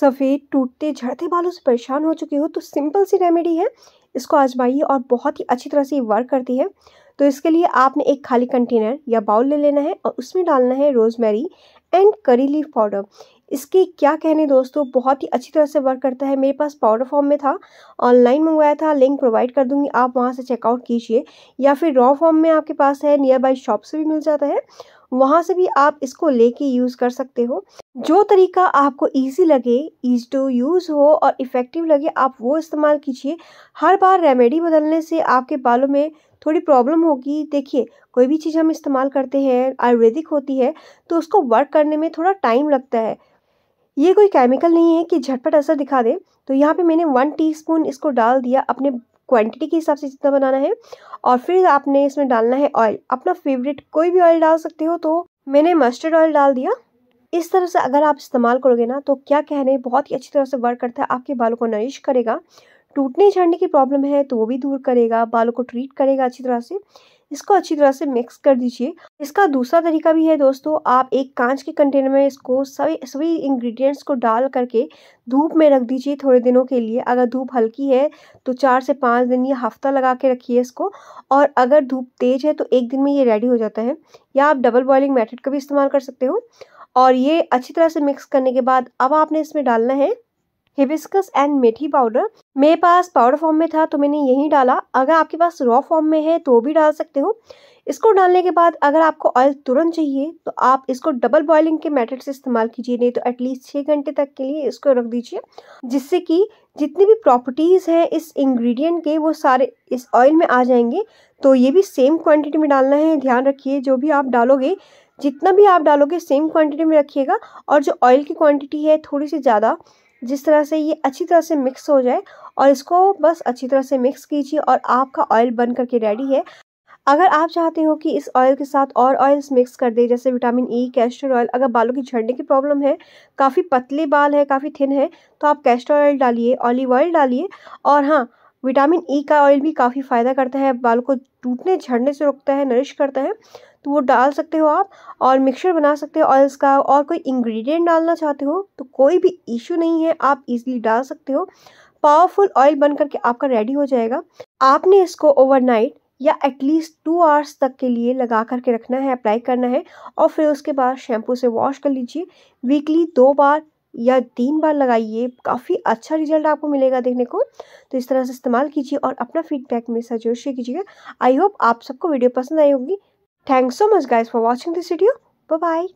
सफ़ेद टूटते झड़ते बालों से परेशान हो चुके हो तो सिंपल सी रेमेडी है इसको आजमाइए और बहुत ही अच्छी तरह से ये वर्क करती है तो इसके लिए आपने एक खाली कंटेनर या बाउल ले लेना है और उसमें डालना है rosemary and curry leaf powder इसके क्या कहने दोस्तों बहुत ही अच्छी तरह से वर्क करता है मेरे पास पाउडर फॉर्म में था ऑनलाइन मंगवाया था लिंक प्रोवाइड कर दूंगी आप वहाँ से चेकआउट कीजिए या फिर रॉ फॉर्म में आपके पास है नियर बाई शॉप से भी मिल जाता है वहाँ से भी आप इसको लेके यूज़ कर सकते हो जो तरीका आपको ईजी लगे ईज टू यूज़ हो और इफ़ेक्टिव लगे आप वो इस्तेमाल कीजिए हर बार रेमेडी बदलने से आपके बालों में थोड़ी प्रॉब्लम होगी देखिए कोई भी चीज़ हम इस्तेमाल करते हैं आयुर्वेदिक होती है तो उसको वर्क करने में थोड़ा टाइम लगता है ये कोई केमिकल नहीं है कि झटपट असर दिखा दे तो यहाँ पे मैंने वन टीस्पून इसको डाल दिया अपने क्वांटिटी के हिसाब से जितना बनाना है और फिर आपने इसमें डालना है ऑयल अपना फेवरेट कोई भी ऑयल डाल सकते हो तो मैंने मस्टर्ड ऑयल डाल दिया इस तरह से अगर आप इस्तेमाल करोगे ना तो क्या कहने बहुत ही अच्छी तरह से वर्क करता है आपके बालों को नरिश करेगा टूटने झड़ने की प्रॉब्लम है तो वो भी दूर करेगा बालों को ट्रीट करेगा अच्छी तरह से इसको अच्छी तरह से मिक्स कर दीजिए इसका दूसरा तरीका भी है दोस्तों आप एक कांच के कंटेनर में इसको सभी सभी इंग्रेडिएंट्स को डाल करके धूप में रख दीजिए थोड़े दिनों के लिए अगर धूप हल्की है तो चार से पाँच दिन या हफ्ता लगा के रखिए इसको और अगर धूप तेज़ है तो एक दिन में ये रेडी हो जाता है या आप डबल बॉयलिंग मैथड का भी इस्तेमाल कर सकते हो और ये अच्छी तरह से मिक्स करने के बाद अब आपने इसमें डालना है हिबिस्कस एंड मेथी पाउडर मेरे पास पाउडर फॉर्म में था तो मैंने यही डाला अगर आपके पास रॉ फॉर्म में है तो भी डाल सकते हो इसको डालने के बाद अगर आपको ऑयल तुरंत चाहिए तो आप इसको डबल बॉइलिंग के मेथड से इस्तेमाल कीजिए नहीं तो एटलीस्ट छः घंटे तक के लिए इसको रख दीजिए जिससे कि जितनी भी प्रॉपर्टीज़ हैं इस इंग्रेडिएंट के वो सारे इस ऑयल में आ जाएंगे तो ये भी सेम क्वांटिटी में डालना है ध्यान रखिए जो भी आप डालोगे जितना भी आप डालोगे सेम क्वांटिटी में रखिएगा और जो ऑयल की क्वांटिटी है थोड़ी सी ज़्यादा जिस तरह से ये अच्छी तरह से मिक्स हो जाए और इसको बस अच्छी तरह से मिक्स कीजिए और आपका ऑयल बन करके रेडी है अगर आप चाहते हो कि इस ऑयल के साथ और ऑयल्स मिक्स कर दें जैसे विटामिन ई कैस्टर ऑयल अगर बालों की झड़ने की प्रॉब्लम है काफ़ी पतले बाल है काफ़ी थिन है तो आप कैस्टर ऑयल डालिए ऑलिव ऑयल डालिए और हाँ विटामिन ई e का ऑयल भी काफ़ी फ़ायदा करता है बालों को टूटने झड़ने से रोकता है नरिश करता है तो वो डाल सकते हो आप और मिक्सचर बना सकते हो ऑयल्स का और कोई इंग्रेडिएंट डालना चाहते हो तो कोई भी इशू नहीं है आप इजीली डाल सकते हो पावरफुल ऑयल बन करके आपका रेडी हो जाएगा आपने इसको ओवरनाइट या एटलीस्ट टू आवर्स तक के लिए लगा करके रखना है अप्लाई करना है और फिर उसके बाद शैम्पू से वॉश कर लीजिए वीकली दो बार या तीन बार लगाइए काफ़ी अच्छा रिजल्ट आपको मिलेगा देखने को तो इस तरह से इस्तेमाल कीजिए और अपना फीडबैक मेरे साथ शेयर कीजिएगा आई होप आप सबको वीडियो पसंद आई होगी Thanks so much guys for watching this video. Bye-bye.